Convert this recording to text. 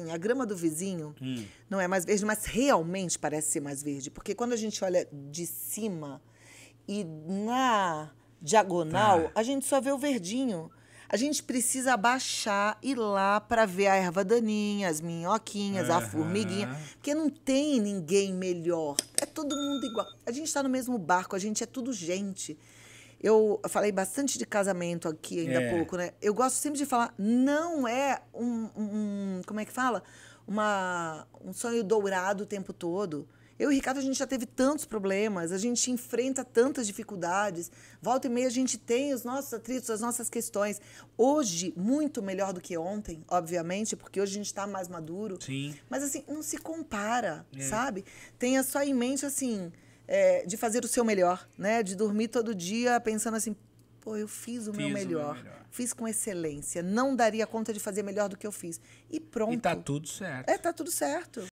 assim, a grama do vizinho hum. não é mais verde, mas realmente parece ser mais verde. Porque quando a gente olha de cima e na diagonal, tá. a gente só vê o verdinho. A gente precisa abaixar e lá para ver a erva daninha, as minhoquinhas, uhum. a formiguinha, porque não tem ninguém melhor. É todo mundo igual. A gente está no mesmo barco, a gente é tudo gente. Eu falei bastante de casamento aqui ainda há é. pouco, né? Eu gosto sempre de falar, não é um, um como é que fala? Uma, um sonho dourado o tempo todo. Eu e Ricardo, a gente já teve tantos problemas, a gente enfrenta tantas dificuldades. Volta e meia, a gente tem os nossos atritos, as nossas questões. Hoje, muito melhor do que ontem, obviamente, porque hoje a gente está mais maduro. Sim. Mas, assim, não se compara, é. sabe? Tenha só em mente, assim, é, de fazer o seu melhor, né? De dormir todo dia pensando assim, pô, eu fiz o, fiz meu, melhor, o meu melhor, fiz com excelência, não daria conta de fazer melhor do que eu fiz. E pronto. E tá tudo certo. É, tá tudo certo.